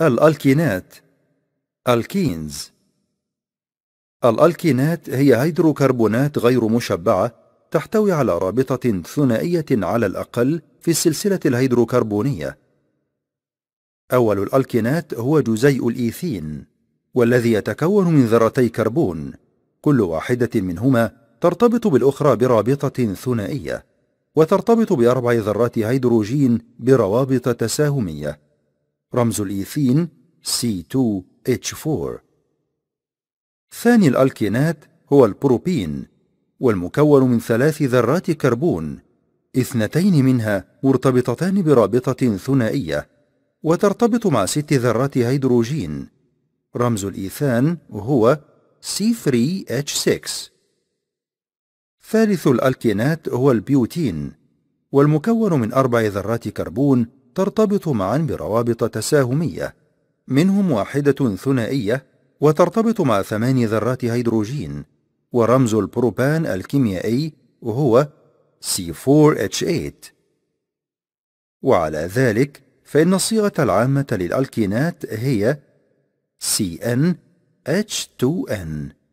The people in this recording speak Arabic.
الألكينات الكينز الألكينات هي هيدروكربونات غير مشبعة تحتوي على رابطة ثنائية على الأقل في السلسلة الهيدروكربونية أول الألكينات هو جزيء الإيثين والذي يتكون من ذرتي كربون كل واحدة منهما ترتبط بالأخرى برابطة ثنائية وترتبط بأربع ذرات هيدروجين بروابط تساهميه رمز الإيثين C2H4 ثاني الألكينات هو البروبين والمكون من ثلاث ذرات كربون اثنتين منها مرتبطتان برابطة ثنائية وترتبط مع ست ذرات هيدروجين رمز الإيثان هو C3H6 ثالث الألكينات هو البيوتين والمكون من أربع ذرات كربون ترتبط معا بروابط تساهمية منهم واحدة ثنائية وترتبط مع ثمان ذرات هيدروجين ورمز البروبان الكيميائي وهو C4H8 وعلى ذلك فإن الصيغة العامة للألكينات هي CnH2n